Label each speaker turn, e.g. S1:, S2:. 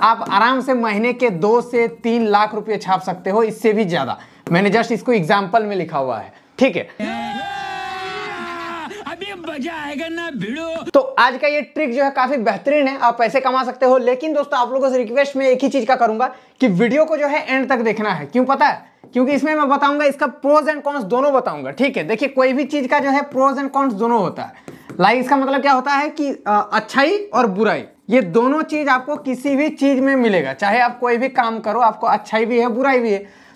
S1: आप आराम से महीने के दो से तीन लाख रुपए छाप सकते हो इससे भी ज्यादा मैंने जस्ट इसको एग्जाम्पल में लिखा हुआ है ठीक है
S2: तो आज का ये ट्रिक जो है काफी बेहतरीन है आप पैसे कमा सकते हो लेकिन दोस्तों आप लोगों से रिक्वेस्ट में एक ही चीज का करूंगा कि वीडियो को जो है एंड तक देखना है क्यों पता है क्योंकि इसमें मैं बताऊंगा इसका प्रोज एंड कॉन्स दोनों बताऊंगा ठीक है देखिए कोई भी चीज का जो है प्रोज एंड कॉन्स दोनों होता है लाइक इसका मतलब क्या होता है कि अच्छाई और बुराई ये दोनों चीज आपको किसी भी चीज में मिलेगा चाहे आप कोई भी काम करो आपको अच्छाई भी है बुराई भी है